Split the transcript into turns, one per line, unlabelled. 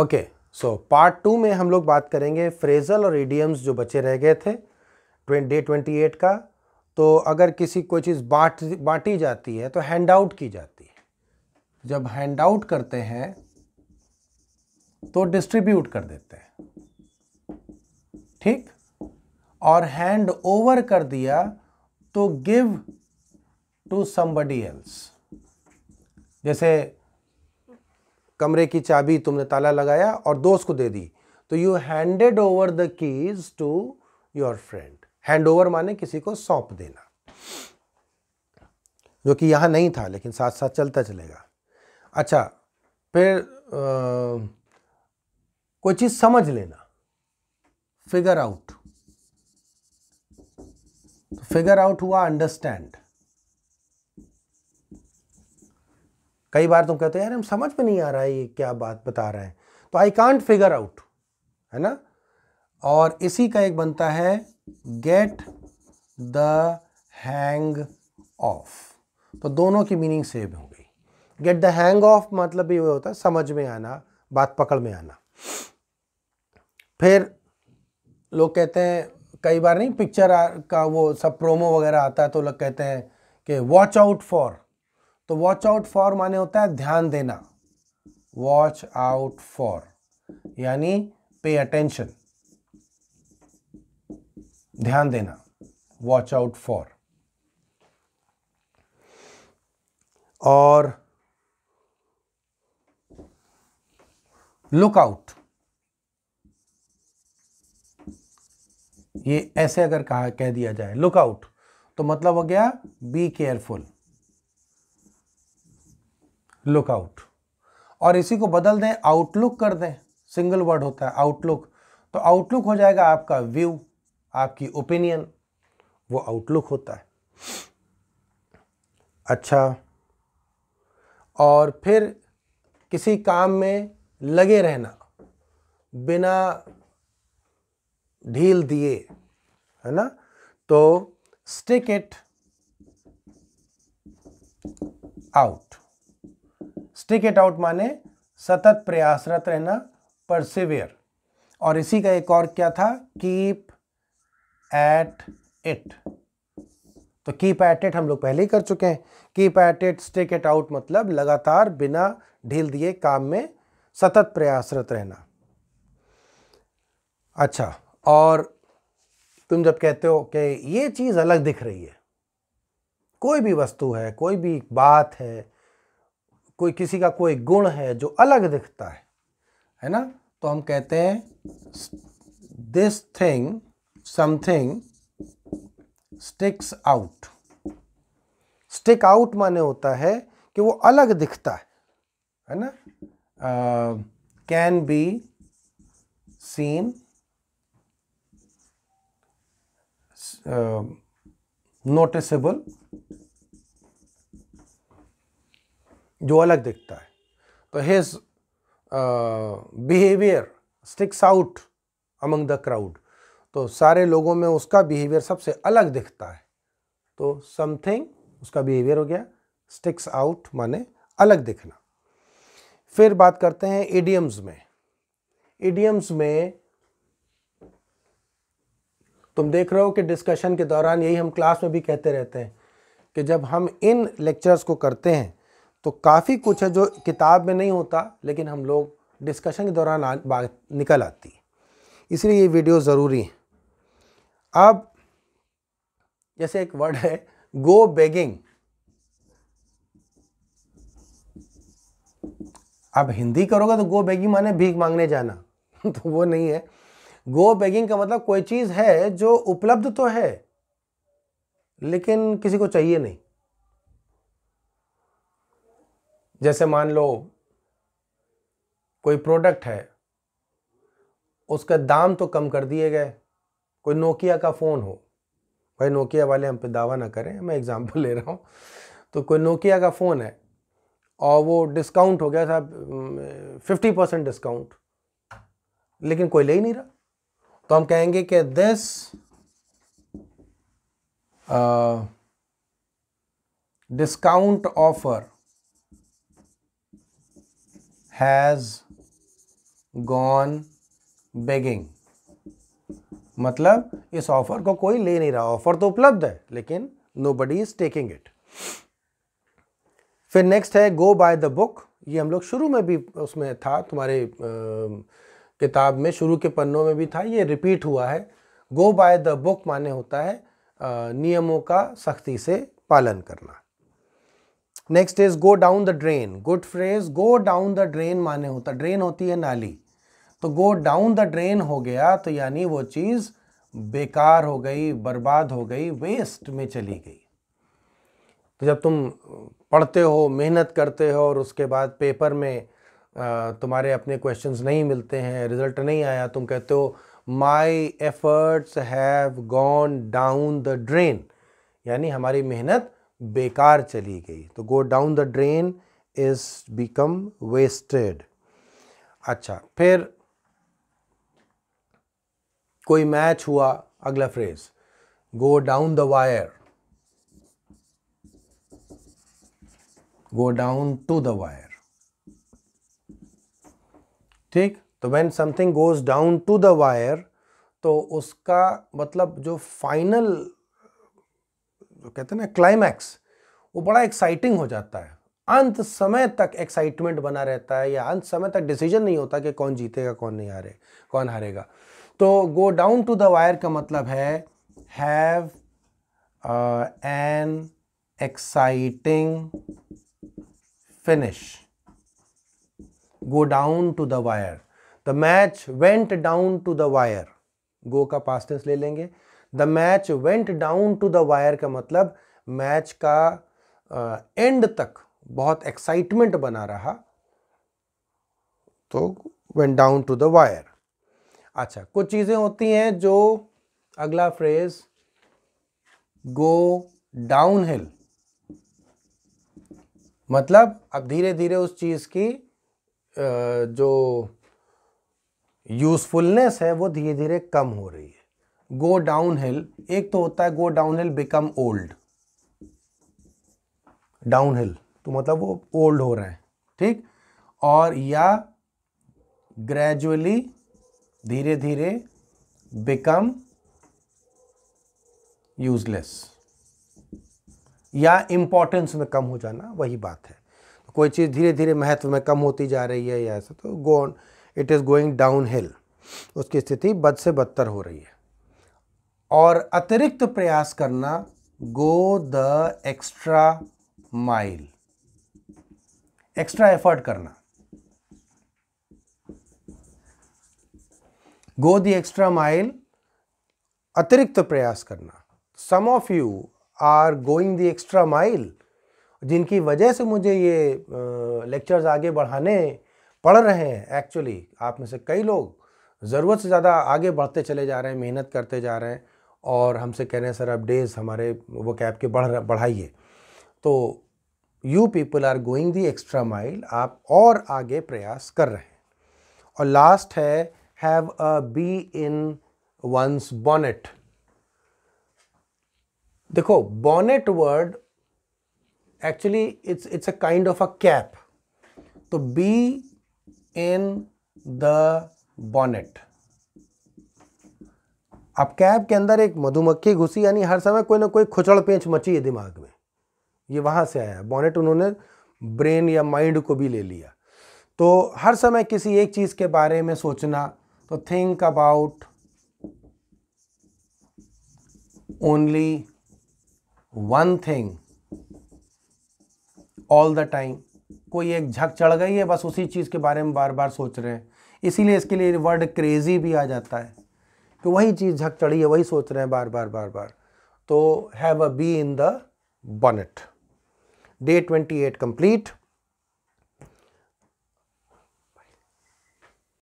okay so part two में हम लोग बात करेंगे फ्रेजल और ईडियम्स जो बचे रह गए थे डे ट्वेंटी एट का तो अगर किसी कोई चीज़ बांट बांटी जाती है तो हैंड आउट की जाती है जब हैंड आउट करते हैं तो डिस्ट्रीब्यूट कर देते हैं ठीक और हैंड ओवर कर दिया तो गिव टू समबडी एल्स जैसे कमरे की चाबी तुमने ताला लगाया और दोस्त को दे दी तो you handed over the keys to your friend hand over माने किसी को सौंप देना जो कि यहां नहीं था लेकिन साथ साथ चलता चलेगा अच्छा फिर आ, कोई चीज़ समझ लेना फिगर आउट फिगर आउट हुआ अंडरस्टैंड कई बार तुम कहते हो यार हम समझ में नहीं आ रहा है ये क्या बात बता रहा है तो आई कांट फिगर आउट है ना और इसी का एक बनता है गेट द हैंग ऑफ तो दोनों की मीनिंग सेम हो गई गेट द हैंग ऑफ मतलब ये होता है समझ में आना बात पकड़ में आना फिर लोग कहते हैं कई बार नहीं पिक्चर का वो सब प्रोमो वगैरह आता है तो लोग कहते हैं कि वॉच आउट फॉर तो वॉच आउट फॉर माने होता है ध्यान देना वॉच आउट फॉर यानी पे अटेंशन ध्यान देना वॉच आउट फॉर और लुक आउट ये ऐसे अगर कहा कह दिया जाए लुक आउट तो मतलब हो गया बी केयरफुल लुकआउट और इसी को बदल दें आउटलुक कर दें सिंगल वर्ड होता है आउटलुक तो आउटलुक हो जाएगा आपका व्यू आपकी ओपिनियन वो आउटलुक होता है अच्छा और फिर किसी काम में लगे रहना बिना ढील दिए है ना तो stick it out stick it out माने सतत प्रयासरत रहना परसिवियर और इसी का एक और क्या था कीप एट इट तो कीप एट इट हम लोग पहले ही कर चुके हैं keep at it stick it out मतलब लगातार बिना ढील दिए काम में सतत प्रयासरत रहना अच्छा और तुम जब कहते हो कि ये चीज़ अलग दिख रही है कोई भी वस्तु है कोई भी बात है कोई किसी का कोई गुण है जो अलग दिखता है है ना तो हम कहते हैं this thing something sticks out stick out माने होता है कि वो अलग दिखता है है ना कैन बी सीन नोटिसेबल जो अलग दिखता है तो his behaviour sticks out among the crowd तो सारे लोगों में उसका बिहेवियर सबसे अलग दिखता है तो समथिंग उसका बिहेवियर हो गया स्टिक्स आउट माने अलग दिखना फिर बात करते हैं एडियम्स में इडियम्स में तुम देख रहे हो कि डिस्कशन के दौरान यही हम क्लास में भी कहते रहते हैं कि जब हम इन लेक्चर्स को करते हैं तो काफ़ी कुछ है जो किताब में नहीं होता लेकिन हम लोग डिस्कशन के दौरान बात निकल आती है इसलिए ये वीडियो ज़रूरी है अब जैसे एक वर्ड है गो बेगिंग आप हिंदी करोगे तो गो बेगिंग माने भीख मांगने जाना तो वो नहीं है गो बेगिंग का मतलब कोई चीज़ है जो उपलब्ध तो है लेकिन किसी को चाहिए नहीं जैसे मान लो कोई प्रोडक्ट है उसका दाम तो कम कर दिए गए कोई नोकिया का फ़ोन हो भाई नोकिया वाले हम पे दावा ना करें मैं एग्जांपल ले रहा हूँ तो कोई नोकिया का फ़ोन है और वो डिस्काउंट हो गया साहब फिफ्टी परसेंट डिस्काउंट लेकिन कोई ले ही नहीं रहा तो हम कहेंगे कि this discount offer has gone begging मतलब इस ऑफर को कोई ले नहीं रहा ऑफर तो उपलब्ध है लेकिन nobody is taking it फिर नेक्स्ट है गो बाय द बुक ये हम लोग शुरू में भी उसमें था तुम्हारे आ, किताब में शुरू के पन्नों में भी था ये रिपीट हुआ है गो बाय द बुक माने होता है आ, नियमों का सख्ती से पालन करना next is go down the drain good phrase go down the drain माने होता ड्रेन होती है नाली तो गो डाउन द ड्रेन हो गया तो यानी वो चीज़ बेकार हो गई बर्बाद हो गई वेस्ट में चली गई तो जब तुम पढ़ते हो मेहनत करते हो और उसके बाद पेपर में तुम्हारे अपने क्वेश्चंस नहीं मिलते हैं रिजल्ट नहीं आया तुम कहते हो my efforts have gone down the drain यानी हमारी मेहनत बेकार चली गई तो go down the drain is become wasted अच्छा फिर कोई मैच हुआ अगला phrase go down the wire go down to the wire ठीक तो when something goes down to the wire तो उसका मतलब जो फाइनल कहते हैं ना क्लाइमैक्स वो बड़ा एक्साइटिंग हो जाता है अंत समय तक एक्साइटमेंट बना रहता है या अंत समय तक डिसीजन नहीं होता कि कौन जीतेगा कौन नहीं हारे कौन हारेगा तो go down to the wire का मतलब है have an exciting finish go down to the wire the match went down to the wire go का पास्टेंस ले लेंगे the match went down to the wire का मतलब मैच का and तक बहुत एक्साइटमेंट बना रहा तो went down to the wire अच्छा कुछ चीज़ें होती हैं जो अगला फ्रेज गो डाउन हिल मतलब अब धीरे धीरे उस चीज़ की जो यूज़फुलनेस है वो धीरे धीरे कम हो रही है गो डाउन हिल एक तो होता है go downhill become old downhill तो मतलब वो ओल्ड हो रहे हैं ठीक और या ग्रेजुअली धीरे धीरे बिकम यूजलेस या इम्पोर्टेंस में कम हो जाना वही बात है कोई चीज़ धीरे धीरे महत्व में कम होती जा रही है या ऐसा तो go it is going downhill उसकी स्थिति बद से बदतर हो रही है और अतिरिक्त प्रयास करना go the extra mile extra effort करना गो द एक्स्ट्रा माइल अतिरिक्त प्रयास करना some of you are going the extra mile जिनकी वजह से मुझे ये लेक्चर्स आगे बढ़ाने पढ़ रहे हैं एक्चुअली आप में से कई लोग ज़रूरत से ज़्यादा आगे बढ़ते चले जा रहे हैं मेहनत करते जा रहे हैं और हमसे कह रहे हैं सर अब डेज हमारे वो कैब के बढ़ बढ़ाइए तो you people are going the extra mile आप और आगे प्रयास कर रहे हैं और लास्ट है have a bee in one's bonnet देखो bonnet word actually it's it's a kind of a cap तो बी इन द बॉनेट अब कैब के अंदर एक मधुमक्खी घुसी यानी हर समय कोई ना कोई खुचड़ पेंच मची है दिमाग में ये वहाँ से आया बॉनेट उन्होंने ब्रेन या माइंड को भी ले लिया तो हर समय किसी एक चीज़ के बारे में सोचना तो think about only one thing all the time कोई एक झक चढ़ गई है बस उसी चीज़ के बारे में बार बार सोच रहे हैं इसीलिए इसके लिए वर्ड क्रेज़ी भी आ जाता है कि वही चीज़ झक चढ़ी है वही सोच रहे हैं बार बार बार बार तो have a bee in the bonnet day twenty eight complete